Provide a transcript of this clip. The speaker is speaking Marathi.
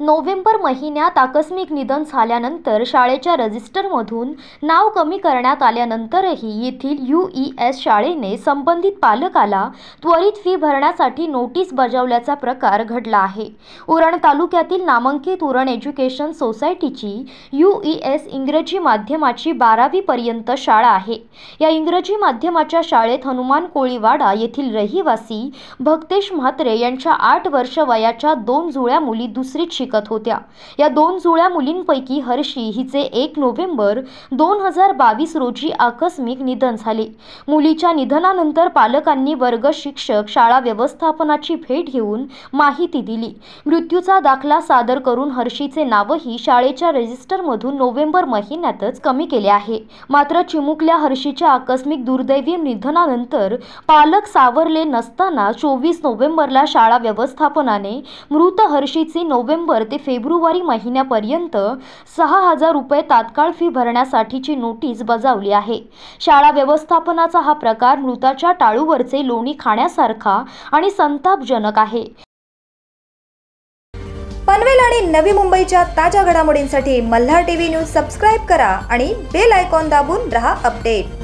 नोव्हेंबर महिन्यात आकस्मिक निधन झाल्यानंतर शाळेच्या रजिस्टरमधून नाव कमी करण्यात आल्यानंतरही येथील यू ई एस शाळेने संबंधित पालकाला त्वरित फी भरण्यासाठी नोटीस बजावल्याचा प्रकार घडला आहे उरण तालुक्यातील नामांकित उरण एज्युकेशन सोसायटीची यू ई एस इंग्रजी माध्यमाची बारावीपर्यंत शाळा आहे या इंग्रजी माध्यमाच्या शाळेत हनुमान कोळीवाडा येथील रहिवासी भक्तेश म्हात्रे यांच्या आठ वर्ष वयाच्या दोन जुळ्या मुली दुसरीच शिकत होत्या या दोन जुळ्या मुलींपैकी हर्षी हिचे एक नोव्हेंबर दोन हजार बावीस रोजी आकस्मिक निधन झाले मुलीच्या निधनानंतर पालकांनी वर्ग शिक्षक शाळा व्यवस्थापनाची भेट घेऊन माहिती दिली मृत्यूचा दाखला सादर करून हर्षीचे नावही शाळेच्या रजिस्टरमधून नोव्हेंबर महिन्यातच कमी केले आहे मात्र चिमुकल्या हर्षीच्या आकस्मिक दुर्दैवी निधनानंतर पालक सावरले नसताना चोवीस नोव्हेंबरला शाळा व्यवस्थापनाने मृत हर्षीचे नोव्हेंबर डिसेंबर ते फेब्रुवारी महिन्यापर्यंत सहा हजार रुपये तात्काळ फी भरण्यासाठीची नोटीस बजावली आहे शाळा व्यवस्थापनाचा हा प्रकार मृताच्या टाळूवरचे लोणी खाण्यासारखा आणि संतापजनक आहे पनवेल आणि नवी मुंबईच्या ताज्या घडामोडींसाठी मल्हार टीव्ही न्यूज सबस्क्राईब करा आणि बेल आयकॉन दाबून रहा अपडेट